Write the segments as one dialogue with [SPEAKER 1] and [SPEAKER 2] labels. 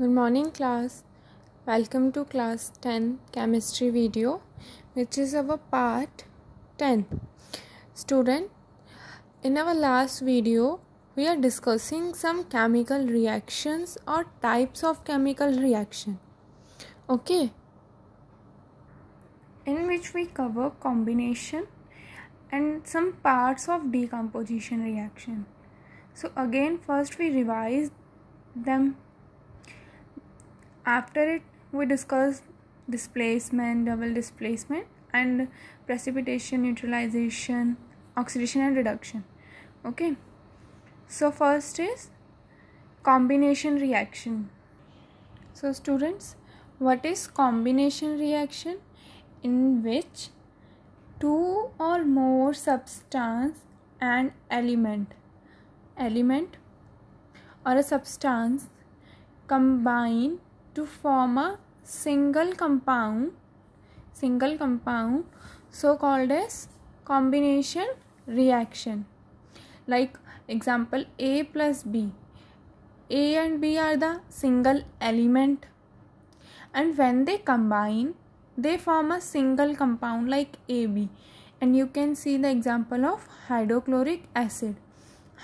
[SPEAKER 1] Good morning class. Welcome to class 10 chemistry video which is our part 10. Student, in our last video we are discussing some chemical reactions or types of chemical reaction. Okay. In which we cover combination and some parts of decomposition reaction. So again first we revise them after it we discuss displacement double displacement and precipitation neutralization oxidation and reduction okay so first is combination reaction so students what is combination reaction in which two or more substance and element element or a substance combine to form a single compound single compound so called as combination reaction like example a plus b a and b are the single element and when they combine they form a single compound like ab and you can see the example of hydrochloric acid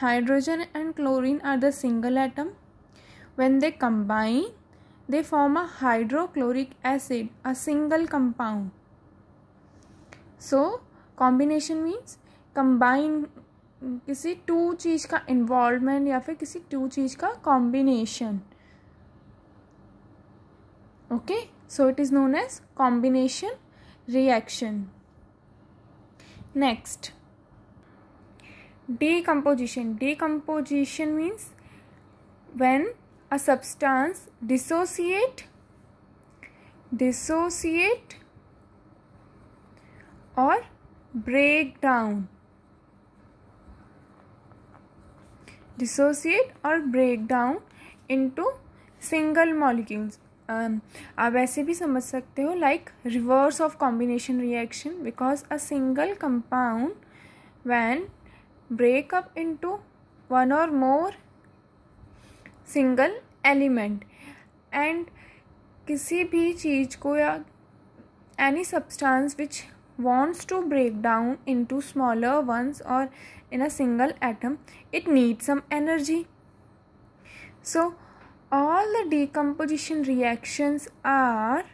[SPEAKER 1] hydrogen and chlorine are the single atom when they combine they form a hydrochloric acid a single compound so combination means combine किसी two चीज का involvement या फिर किसी two चीज का combination okay so it is known as combination reaction next decomposition decomposition means when a substance dissociate dissociate or break down dissociate or break down into single molecules um, आप ऐसे भी समझ सकते हो like reverse of combination reaction because a single compound when break up into one और more Single element and any substance which wants to break down into smaller ones or in a single atom it needs some energy so all the decomposition reactions are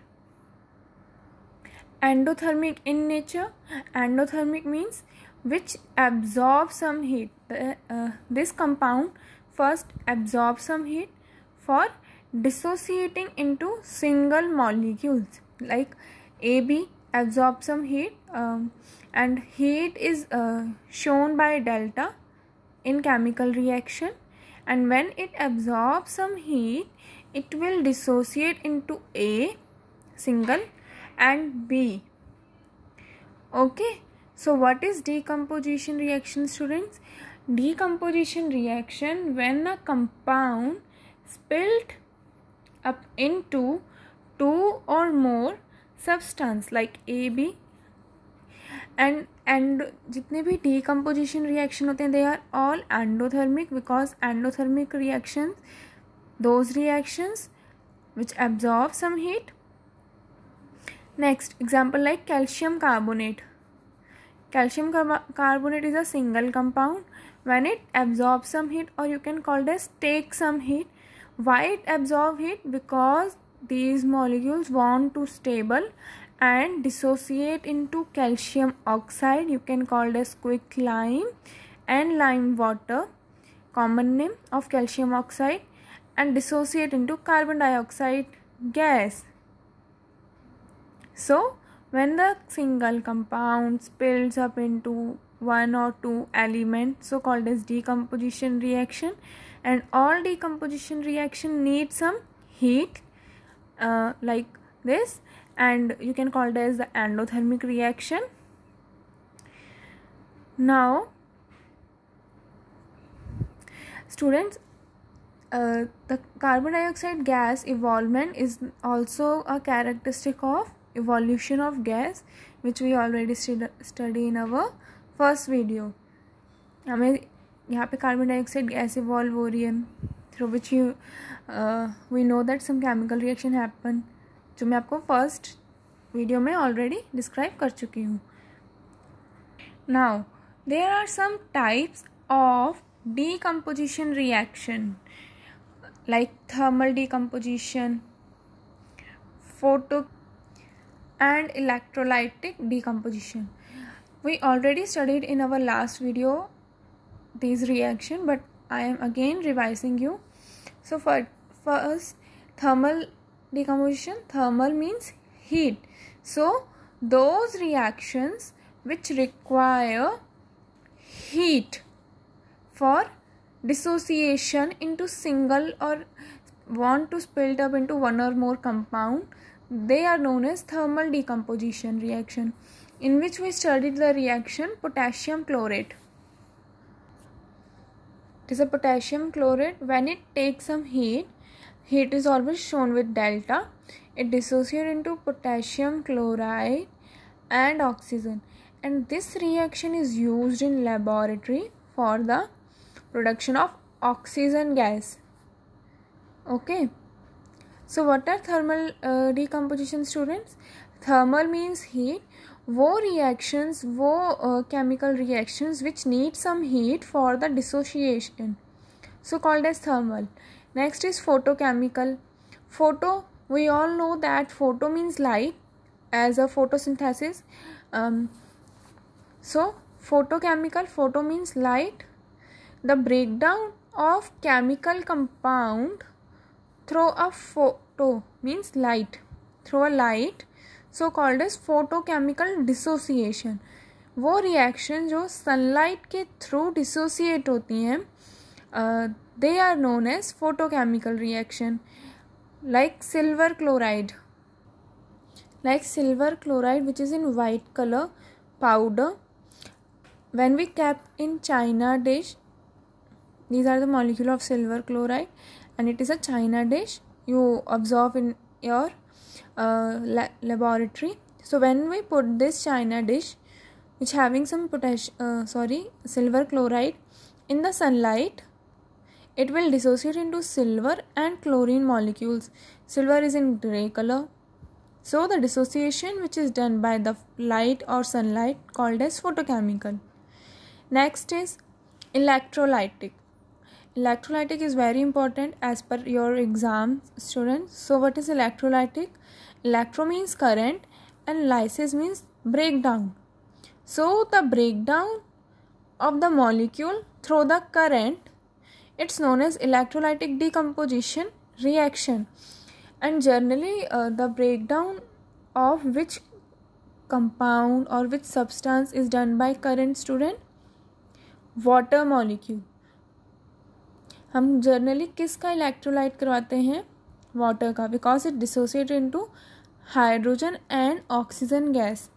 [SPEAKER 1] endothermic in nature endothermic means which absorbs some heat uh, uh, this compound first absorb some heat for dissociating into single molecules like AB absorb some heat um, and heat is uh, shown by delta in chemical reaction and when it absorbs some heat it will dissociate into A single and B okay so what is decomposition reaction students decomposition reaction when a compound split up into two or more substance like A B and and and जितने भी डीकम्पोजिशन रिएक्शन होते they are all endothermic because endothermic reactions those reactions which absorb some heat next example like calcium carbonate calcium carbonate is a single compound when it absorbs some heat or you can call it as take some heat why it absorb heat because these molecules want to stable and dissociate into calcium oxide you can call it as lime and lime water common name of calcium oxide and dissociate into carbon dioxide gas so when the single compound spills up into one or two elements so called as decomposition reaction and all decomposition reaction need some heat uh, like this and you can call it as the endothermic reaction now students uh, the carbon dioxide gas evolvement is also a characteristic of evolution of gas which we already study in our first video हमें यहाँ पे carbon dioxide gas evolve हो रही है through which you we know that some chemical reaction happen जो मैं आपको first video में ऑलरेडी डिस्क्राइब कर चुकी हूँ now there are some types of decomposition reaction like thermal decomposition photo and electrolytic decomposition we already studied in our last video these reaction but I am again revising you so for first thermal decomposition thermal means heat so those reactions which require heat for dissociation into single or want to split up into one or more compound they are known as thermal decomposition reaction in which we studied the reaction potassium chlorate. It is a potassium chlorate when it takes some heat, heat is always shown with delta. It dissociates into potassium chloride and oxygen and this reaction is used in laboratory for the production of oxygen gas okay so, what are thermal uh, decomposition, students? Thermal means heat. Wo reactions, wo uh, chemical reactions which need some heat for the dissociation. So, called as thermal. Next is photochemical. Photo, we all know that photo means light as a photosynthesis. Um, so, photochemical, photo means light. The breakdown of chemical compound through a photo means light through a light so called is photochemical dissociation वो reaction जो sunlight के through dissociate होती हैं they are known as photochemical reaction like silver chloride like silver chloride which is in white colour powder when we keep in china dish These are the molecule of silver chloride and it is a china dish you observe in your uh, la laboratory. So when we put this china dish which having some potash uh, sorry silver chloride in the sunlight it will dissociate into silver and chlorine molecules. Silver is in gray color. So the dissociation which is done by the light or sunlight called as photochemical. Next is electrolytic electrolytic is very important as per your exam students so what is electrolytic electro means current and lysis means breakdown so the breakdown of the molecule through the current it's known as electrolytic decomposition reaction and generally uh, the breakdown of which compound or which substance is done by current student water molecule हम generally किसका electrolyte करवाते हैं water का because it dissociate to hydrogen and oxygen gas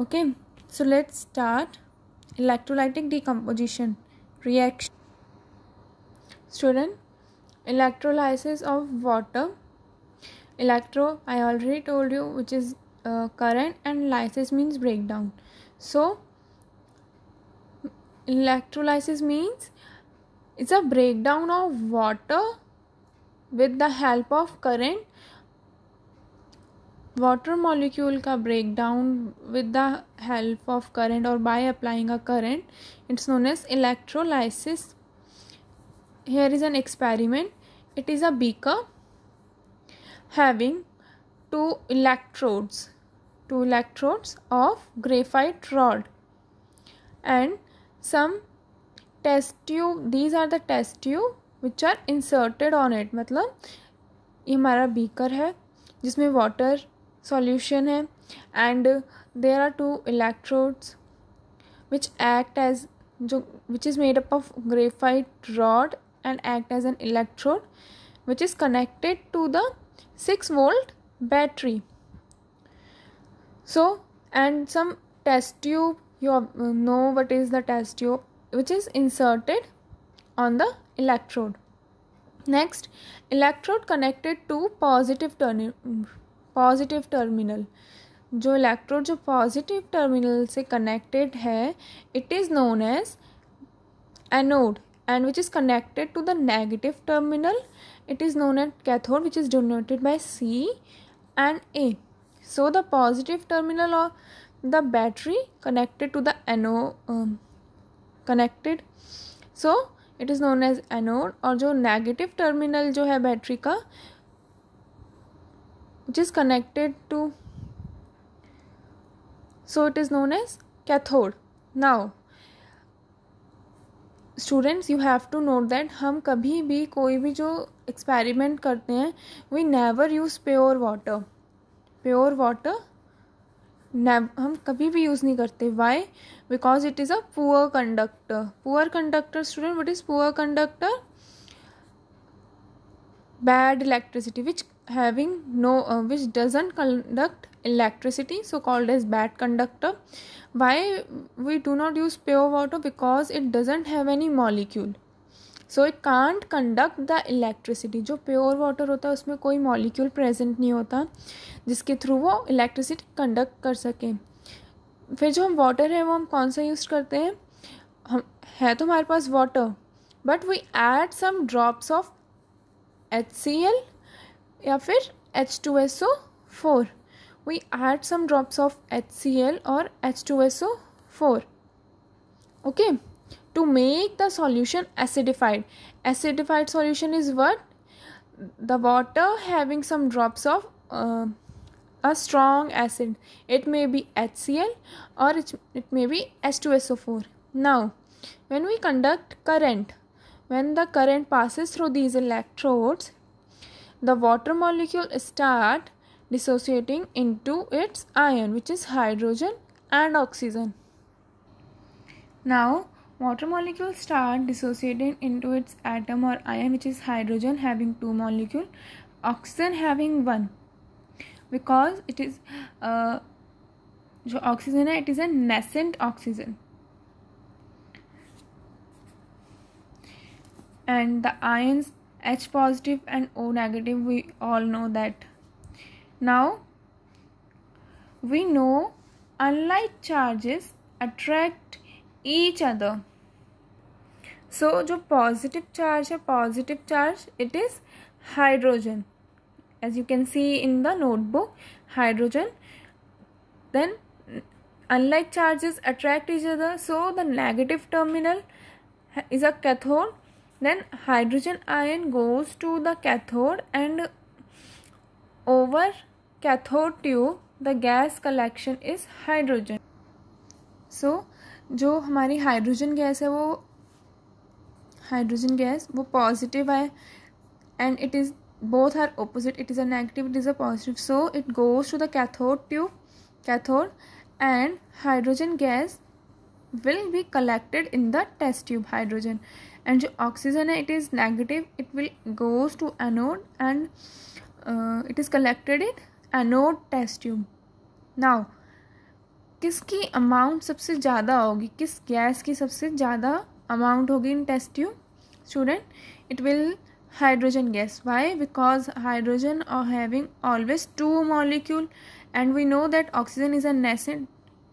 [SPEAKER 1] okay so let's start electrolytic decomposition reaction student electrolysis of water electro I already told you which is current and lysis means break down so electrolysis means it's a breakdown of water with the help of current water molecule ka breakdown with the help of current or by applying a current it's known as electrolysis here is an experiment it is a beaker having two electrodes two electrodes of graphite rod and some test tube these are the test tube which are inserted on it मतलब ये हमारा beaker है जिसमें water solution है and there are two electrodes which act as जो which is made up of graphite rod and act as an electrode which is connected to the six volt battery so and some test tube you know what is the test tube which is inserted on the electrode. Next, electrode connected to positive, terminal positive terminal. जो electrode जो positive terminal से connected है it is known as anode and which is connected to the negative terminal it is known at cathode which is donated by C and A so the positive terminal the battery connected to the anode connected so it is known as anode और जो negative terminal जो है battery का which is connected to so it is known as cathode now students you have to note that हम कभी भी कोई भी जो एक्सपेरिमेंट करते हैं we never use pure water pure water never हम कभी भी यूज़ नहीं करते why because it is a poor conductor poor conductor student what is poor conductor bad electricity which having no which doesn't conduct electricity so called is bad conductor why we do not use pure water because it doesn't have any molecule so it can't conduct the electricity जो pure water होता है उसमें कोई molecule present नहीं होता जिसके through वो electricity conduct कर सकें फिर जो हम वाटर है वो हम कौन सा यूज़ करते हैं हम है तो हमारे पास water but we add some drops of H C L या फिर H two S O four we add some drops of H C L और H two S O four okay to make the solution acidified acidified solution is what the water having some drops of uh, a strong acid it may be hcl or it, it may be h2so4 now when we conduct current when the current passes through these electrodes the water molecule start dissociating into its ion which is hydrogen and oxygen now Water molecules start dissociating into its atom or ion which is hydrogen having two molecule, oxygen having one because it is uh, जो oxygen है it is and the ions H positive and O negative we all know that now we know unlike charges attract each other so so, जो positive charge है positive charge it is hydrogen as you can see in the notebook hydrogen then unlike charges attract each other so the negative terminal is a cathode then hydrogen ion goes to the cathode and over cathode tube the gas collection is hydrogen so जो हमारी hydrogen gas है वो hydrogen gas वो positive है and it is both are opposite it is a negative it is a positive so it goes to the cathode tube cathode and hydrogen gas will be collected in the test tube hydrogen and जो oxygen है it is negative it will goes to anode and it is collected in anode test tube now किसकी amount सबसे ज़्यादा होगी किस gas की सबसे ज़्यादा अमाउंट होगी in test tube student it will hydrogen gas why because hydrogen are having always two molecule and we know that oxygen is a nascent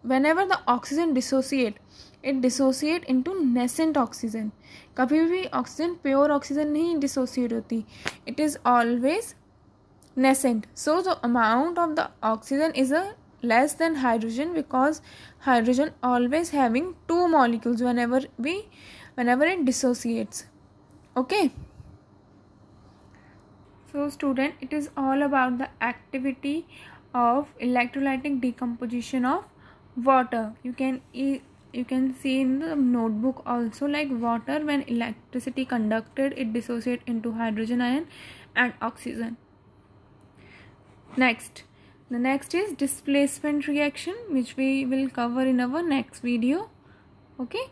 [SPEAKER 1] whenever the oxygen dissociate it dissociate into nascent oxygen कभी भी oxygen pure oxygen नहीं dissociate होती it is always nascent so the amount of the oxygen is a less than hydrogen because hydrogen always having two molecules whenever we whenever it dissociates okay so student it is all about the activity of electrolytic decomposition of water you can e you can see in the notebook also like water when electricity conducted it dissociate into hydrogen ion and oxygen next the next is displacement reaction which we will cover in our next video. Okay.